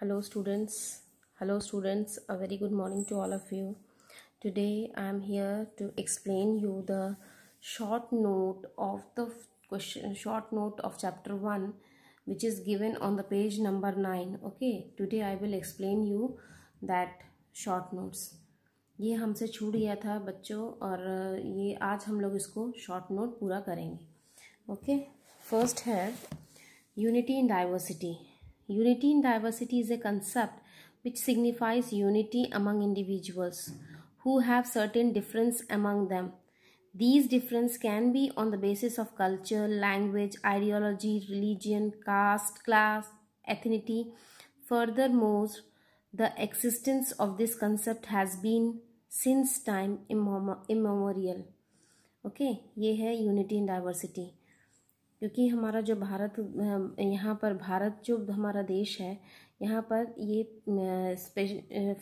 hello students hello students a very good morning to all of you today i am here to explain you the short note of the question short note of chapter 1 which is given on the page number 9 okay today i will explain you that short notes ये हमसे छूट गया था बच्चों और ये आज हम लोग इसको शॉर्ट नोट पूरा करेंगे ओके फर्स्ट है unity in diversity Unity in diversity is a concept which signifies unity among individuals who have certain difference among them. These differences can be on the basis of culture, language, ideology, religion, caste, class, ethnicity. Furthermore, the existence of this concept has been since time immemorial. Okay, ये है unity in diversity. क्योंकि हमारा जो भारत यहाँ पर भारत जो हमारा देश है यहाँ पर ये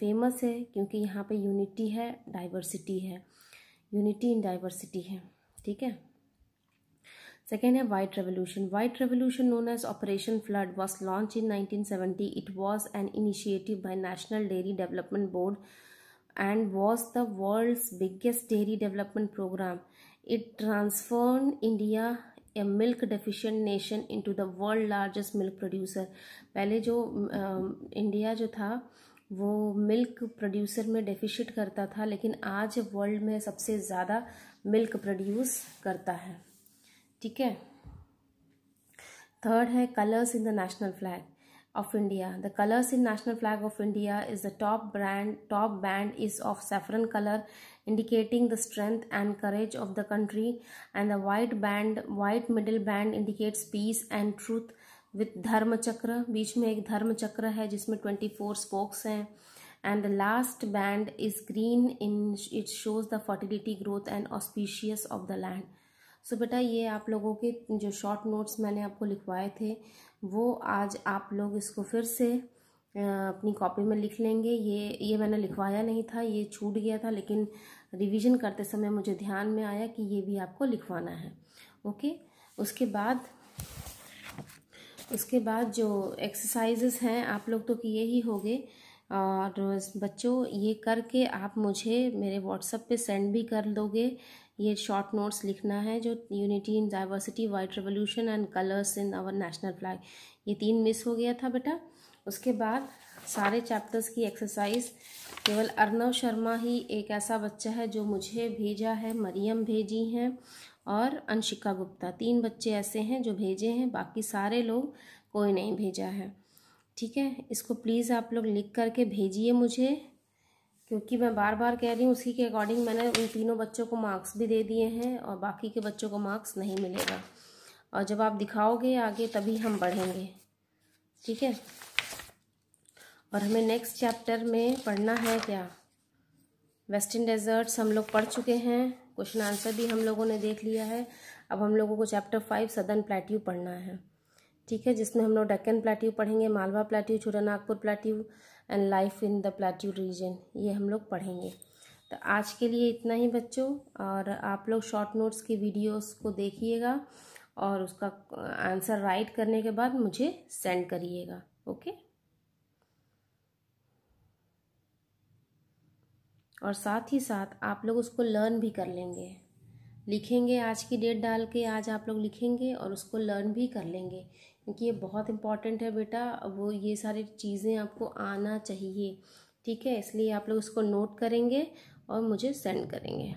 फेमस है क्योंकि यहाँ पे यूनिटी है डाइवर्सिटी है यूनिटी इन डाइवर्सिटी है ठीक है सेकेंड है white revolution white revolution known as operation flood was launch in nineteen seventy it was an initiative by national dairy development board and was the world biggest dairy development programme it transform India a milk deficient nation into the world largest milk producer पहले जो India जो था वो milk producer में deficient करता था लेकिन आज वर्ल्ड में सबसे ज़्यादा मिल्क प्रोड्यूस करता है ठीक है थर्ड है colours in the national flag of India. The colors in national flag of India is the top brand top band is of saffron color indicating the strength and courage of the country and the white band white middle band indicates peace and truth with Dharmachakra, चक्र बीच में एक धर्म चक्र 24 spokes and the last band is green in it shows the fertility growth and auspicious of the land सो बेटा ये आप लोगों के जो शॉर्ट नोट्स मैंने आपको लिखवाए थे वो आज आप लोग इसको फिर से अपनी कॉपी में लिख लेंगे ये ये मैंने लिखवाया नहीं था ये छूट गया था लेकिन रिवीजन करते समय मुझे ध्यान में आया कि ये भी आपको लिखवाना है ओके उसके बाद उसके बाद जो एक्सरसाइजेस हैं आप लोग तो किए ही होंगे और बच्चों ये करके आप मुझे मेरे व्हाट्सअप पे सेंड भी कर दोगे ये शॉर्ट नोट्स लिखना है जो unity in diversity white revolution and colours in our national flag ये तीन मिस हो गया था बेटा उसके बाद सारे चैप्टर्स की एक्सरसाइज केवल अर्नव शर्मा ही एक ऐसा बच्चा है जो मुझे भेजा है मरियम भेजी हैं और अंशिका गुप्ता तीन बच्चे ऐसे हैं जो भेजे हैं बाकी सारे लोग कोई नहीं भेजा है ठीक है इसको प्लीज़ आप लोग लिख करके भेजिए मुझे क्योंकि मैं बार बार कह रही हूँ उसी के अकॉर्डिंग मैंने उन तीनों बच्चों को मार्क्स भी दे दिए हैं और बाकी के बच्चों को मार्क्स नहीं मिलेगा और जब आप दिखाओगे आगे तभी हम बढ़ेंगे ठीक है और हमें नेक्स्ट चैप्टर में पढ़ना है क्या वेस्टर्न डेजर्ट्स हम लोग पढ़ चुके हैं क्वेश्चन आंसर भी हम लोगों ने देख लिया है अब हम लोगों को चैप्टर फाइव सदन प्लेट्यू पढ़ना है ठीक है जिसमें हम लोग डक्कन प्लेट्यू पढ़ेंगे Malwa plateau Nagpur plateau and life in the plateau region ये हम लोग पढ़ेंगे तो आज के लिए इतना ही बच्चों और आप लोग शॉर्ट नोट्स की वीडियोस को देखिएगा और उसका आंसर राइट करने के बाद मुझे सेंड करिएगा ओके और साथ ही साथ आप लोग उसको लर्न भी कर लेंगे लिखेंगे आज की डेट डाल के आज आप लोग लिखेंगे और उसको लर्न भी कर लेंगे क्योंकि ये बहुत इम्पॉर्टेंट है बेटा वो ये सारी चीज़ें आपको आना चाहिए ठीक है इसलिए आप लोग उसको नोट करेंगे और मुझे सेंड करेंगे